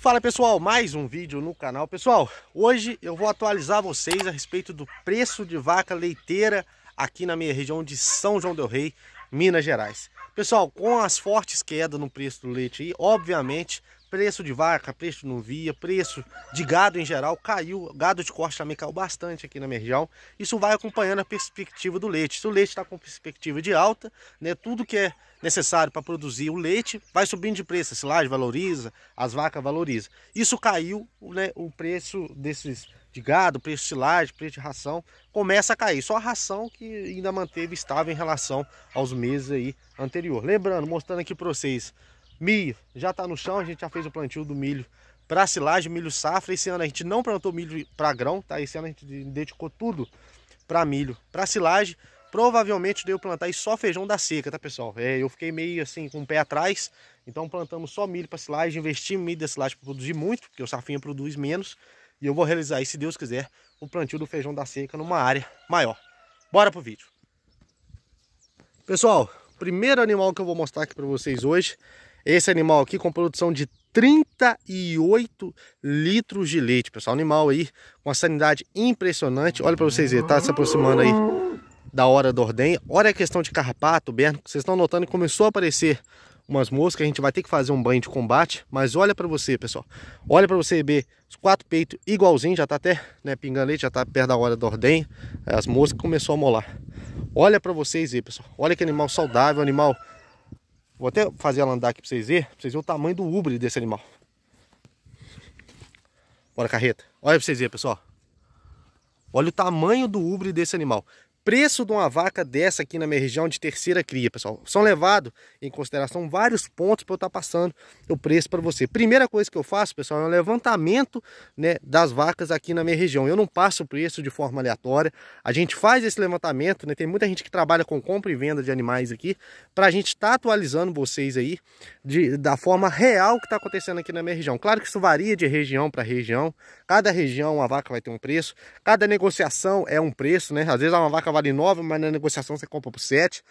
Fala pessoal, mais um vídeo no canal. Pessoal, hoje eu vou atualizar vocês a respeito do preço de vaca leiteira aqui na minha região de São João del Rei, Minas Gerais. Pessoal, com as fortes quedas no preço do leite aí, obviamente Preço de vaca, preço de via, preço de gado em geral caiu. Gado de corte também caiu bastante aqui na minha região. Isso vai acompanhando a perspectiva do leite. Se o leite está com perspectiva de alta, né, tudo que é necessário para produzir o leite vai subindo de preço. A silagem valoriza, as vacas valorizam. Isso caiu, né, o preço desses de gado, preço de silagem, preço de ração, começa a cair. Só a ração que ainda manteve estável em relação aos meses aí anterior. Lembrando, mostrando aqui para vocês Milho já está no chão, a gente já fez o plantio do milho para silagem, milho safra. Esse ano a gente não plantou milho para grão, tá? Esse ano a gente dedicou tudo para milho, para silagem. Provavelmente deu plantar só feijão da seca, tá pessoal? É, eu fiquei meio assim com o pé atrás, então plantamos só milho para silagem, investimos em milho da silagem para produzir muito, porque o safinha produz menos. E eu vou realizar aí, se Deus quiser, o plantio do feijão da seca numa área maior. Bora pro vídeo. Pessoal, primeiro animal que eu vou mostrar aqui para vocês hoje esse animal aqui com produção de 38 litros de leite, pessoal. Animal aí com uma sanidade impressionante. Olha para vocês verem, tá se aproximando aí da hora da ordem. Olha a questão de carrapato, berno. Vocês estão notando que começou a aparecer umas moscas. A gente vai ter que fazer um banho de combate. Mas olha para você, pessoal. Olha para você ver os quatro peitos igualzinho. Já tá até né, pingando leite, já tá perto da hora da ordem. As moscas começou a molar. Olha para vocês aí, pessoal. Olha que animal saudável, animal Vou até fazer ela andar aqui pra vocês verem, pra vocês verem o tamanho do ubre desse animal. Bora, carreta. Olha pra vocês verem, pessoal. Olha o tamanho do ubre desse animal preço de uma vaca dessa aqui na minha região de terceira cria, pessoal. São levados em consideração vários pontos para eu estar tá passando o preço para você. Primeira coisa que eu faço, pessoal, é o levantamento né, das vacas aqui na minha região. Eu não passo o preço de forma aleatória. A gente faz esse levantamento, né? Tem muita gente que trabalha com compra e venda de animais aqui para a gente estar tá atualizando vocês aí de, da forma real que está acontecendo aqui na minha região. Claro que isso varia de região para região. Cada região uma vaca vai ter um preço. Cada negociação é um preço, né? Às vezes ah, uma vaca vai valendo 9, mas na negociação você compra por 7.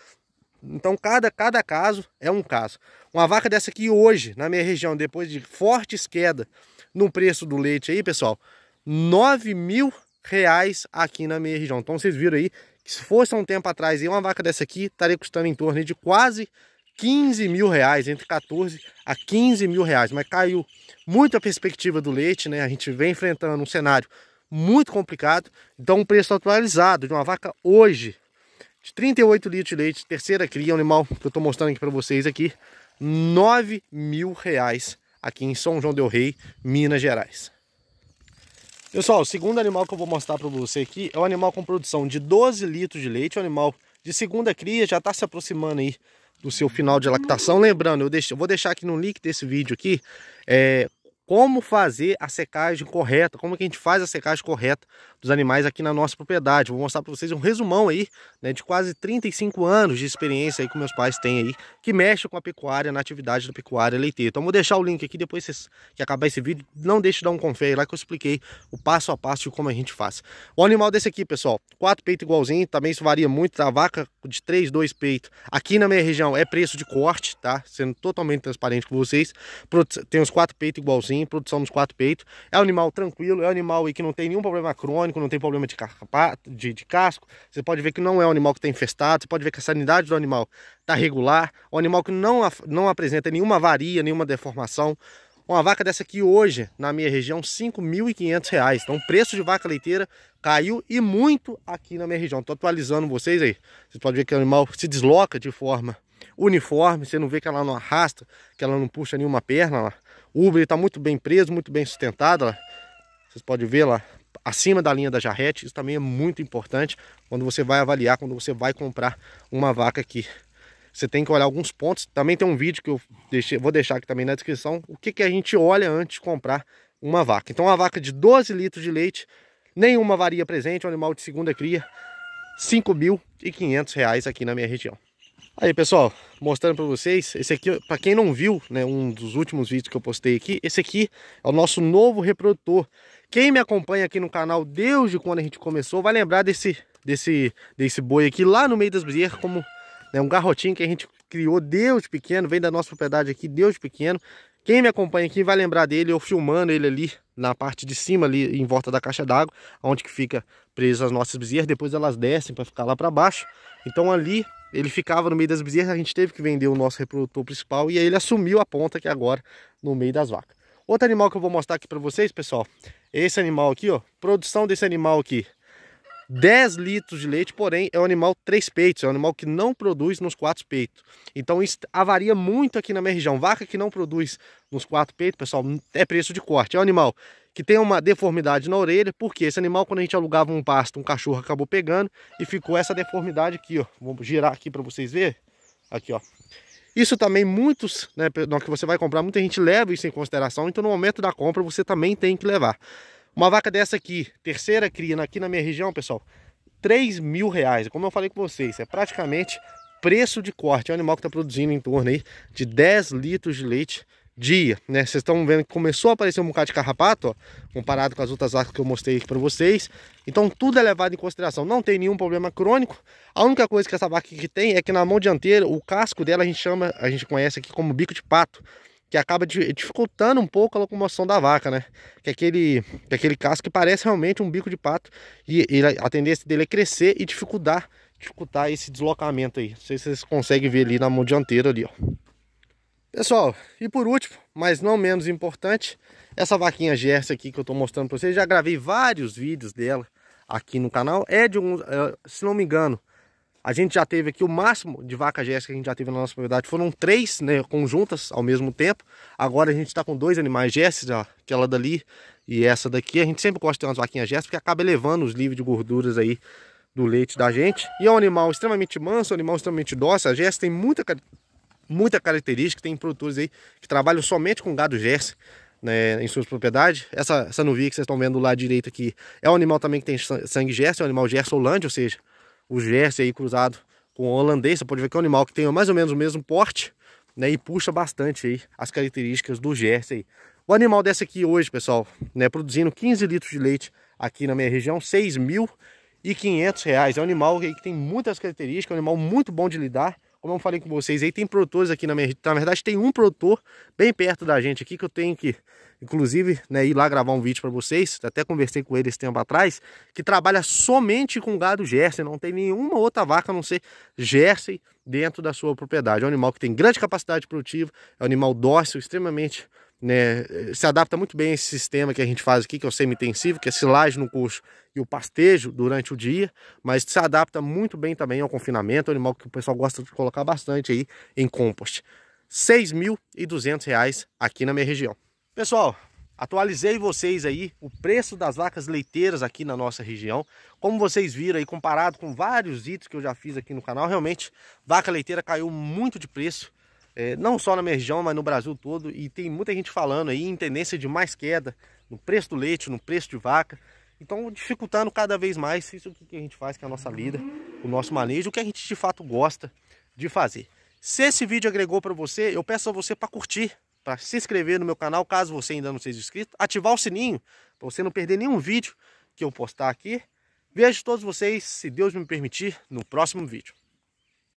Então cada, cada caso é um caso. Uma vaca dessa aqui hoje, na minha região, depois de fortes quedas no preço do leite aí, pessoal, 9 mil reais aqui na minha região. Então vocês viram aí que se fosse há um tempo atrás uma vaca dessa aqui estaria custando em torno de quase 15 mil reais, entre 14 a 15 mil reais. Mas caiu muito a perspectiva do leite, né? A gente vem enfrentando um cenário muito complicado. Então, um preço atualizado de uma vaca hoje, de 38 litros de leite, terceira cria, animal que eu estou mostrando aqui para vocês aqui, 9 mil reais aqui em São João del Rei, Minas Gerais. Pessoal, o segundo animal que eu vou mostrar para você aqui é um animal com produção de 12 litros de leite, é um animal de segunda cria, já está se aproximando aí do seu final de lactação. Lembrando, eu, deixo, eu vou deixar aqui no link desse vídeo aqui é, como fazer a secagem correta, como que a gente faz a secagem correta dos animais aqui na nossa propriedade. Vou mostrar para vocês um resumão aí, né, de quase 35 anos de experiência aí que meus pais têm aí, que mexe com a pecuária, na atividade da pecuária leiteira. Então vou deixar o link aqui depois vocês, que acabar esse vídeo, não deixe de dar um confere lá que eu expliquei o passo a passo de como a gente faz. O animal desse aqui, pessoal, quatro peitos igualzinho, também isso varia muito, tá? a vaca de 3, 2 peitos. Aqui na minha região é preço de corte, tá? Sendo totalmente transparente com vocês. Tem os quatro peitos igualzinho produção dos quatro peitos. É um animal tranquilo, é um animal que não tem nenhum problema crônico, não tem problema de, carpa, de, de casco. Você pode ver que não é um animal que está infestado, você pode ver que a sanidade do animal está regular. Um animal que não, não apresenta nenhuma varia, nenhuma deformação. Uma vaca dessa aqui hoje, na minha região, R$ 5.500. Então o preço de vaca leiteira caiu e muito aqui na minha região. Estou atualizando vocês aí. Vocês podem ver que o animal se desloca de forma uniforme. Você não vê que ela não arrasta, que ela não puxa nenhuma perna. O Uber está muito bem preso, muito bem sustentado. Ó. Vocês podem ver lá acima da linha da jarrete. Isso também é muito importante quando você vai avaliar, quando você vai comprar uma vaca aqui. Você tem que olhar alguns pontos. Também tem um vídeo que eu deixei, vou deixar aqui também na descrição. O que, que a gente olha antes de comprar uma vaca. Então, uma vaca de 12 litros de leite, nenhuma varia presente, um animal de segunda cria, R$ 5.500 aqui na minha região. Aí pessoal, mostrando para vocês, esse aqui, para quem não viu, né, um dos últimos vídeos que eu postei aqui, esse aqui é o nosso novo reprodutor. Quem me acompanha aqui no canal desde quando a gente começou, vai lembrar desse, desse, desse boi aqui lá no meio das bezerras, como né, um garrotinho que a gente criou desde pequeno, vem da nossa propriedade aqui desde pequeno. Quem me acompanha aqui vai lembrar dele, eu filmando ele ali na parte de cima, ali em volta da caixa d'água, onde que fica presas as nossas bezerras, depois elas descem para ficar lá para baixo. Então ali ele ficava no meio das bezerras, a gente teve que vender o nosso reprodutor principal e aí ele assumiu a ponta que é agora no meio das vacas. Outro animal que eu vou mostrar aqui para vocês, pessoal, esse animal aqui, ó, produção desse animal aqui 10 litros de leite, porém é um animal três peitos, é um animal que não produz nos quatro peitos. Então isso avaria muito aqui na minha região. Vaca que não produz nos quatro peitos, pessoal, é preço de corte. É um animal que tem uma deformidade na orelha, porque esse animal, quando a gente alugava um pasto, um cachorro acabou pegando e ficou essa deformidade aqui, ó. Vamos girar aqui para vocês verem. Aqui, ó. Isso também muitos, né, que você vai comprar, muita gente leva isso em consideração, então no momento da compra você também tem que levar. Uma vaca dessa aqui, terceira cria, aqui na minha região, pessoal, 3 mil reais. Como eu falei com vocês, é praticamente preço de corte. É um animal que está produzindo em torno aí de 10 litros de leite dia, né? Vocês estão vendo que começou a aparecer um bocado de carrapato, ó, comparado com as outras vacas que eu mostrei para vocês. Então tudo é levado em consideração, não tem nenhum problema crônico. A única coisa que essa vaca aqui tem é que na mão dianteira, o casco dela a gente chama, a gente conhece aqui como bico de pato que acaba dificultando um pouco a locomoção da vaca, né? Que é aquele, que é aquele casco que parece realmente um bico de pato e, e, a tendência dele é crescer e dificultar, dificultar esse deslocamento aí. Não sei se vocês conseguem ver ali na mão dianteira ali, ó. Pessoal, e por último, mas não menos importante, essa vaquinha Gersa aqui que eu tô mostrando para vocês, já gravei vários vídeos dela aqui no canal, é de um, é, se não me engano, a gente já teve aqui o máximo de vaca Jéssica que a gente já teve na nossa propriedade. Foram três né, conjuntas ao mesmo tempo. Agora a gente está com dois animais Jéssica, aquela dali e essa daqui. A gente sempre gosta de ter umas vaquinhas Jéssica porque acaba elevando os níveis de gorduras aí do leite da gente. E é um animal extremamente manso, é um animal extremamente dócil. A Jéssica tem muita, muita característica. Tem produtores aí que trabalham somente com gado Jéssica. Né, em suas propriedades. Essa, essa nuvia que vocês estão vendo lá direito aqui é um animal também que tem sangue Gerson, é um animal Gersolândia, ou seja, o Jersey aí cruzado com o holandês. Você pode ver que é um animal que tem mais ou menos o mesmo porte, né? E puxa bastante aí as características do Jersey. O animal dessa aqui hoje, pessoal, né? Produzindo 15 litros de leite aqui na minha região, 6 mil e 500 reais. É um animal que tem muitas características, é um animal muito bom de lidar. Como eu falei com vocês aí, tem produtores aqui na minha... Na verdade, tem um produtor bem perto da gente aqui que eu tenho que inclusive, né, ir lá gravar um vídeo para vocês, até conversei com ele esse tempo atrás, que trabalha somente com gado Jersey, não tem nenhuma outra vaca a não ser Jersey dentro da sua propriedade. É um animal que tem grande capacidade produtiva, é um animal dócil, extremamente né, se adapta muito bem a esse sistema que a gente faz aqui, que é o semi-intensivo, que é silagem no coxo e o pastejo durante o dia, mas se adapta muito bem também ao confinamento, é um animal que o pessoal gosta de colocar bastante aí em compost. R$ 6.200 aqui na minha região. Pessoal, atualizei vocês aí o preço das vacas leiteiras aqui na nossa região. Como vocês viram aí, comparado com vários itens que eu já fiz aqui no canal, realmente vaca leiteira caiu muito de preço. É, não só na minha região, mas no Brasil todo. E tem muita gente falando aí em tendência de mais queda no preço do leite, no preço de vaca. Então, dificultando cada vez mais isso é que a gente faz, que é a nossa vida, o nosso manejo, o que a gente de fato gosta de fazer. Se esse vídeo agregou para você, eu peço a você para curtir, para se inscrever no meu canal, caso você ainda não seja inscrito, ativar o sininho para você não perder nenhum vídeo que eu postar aqui. Vejo todos vocês, se Deus me permitir, no próximo vídeo.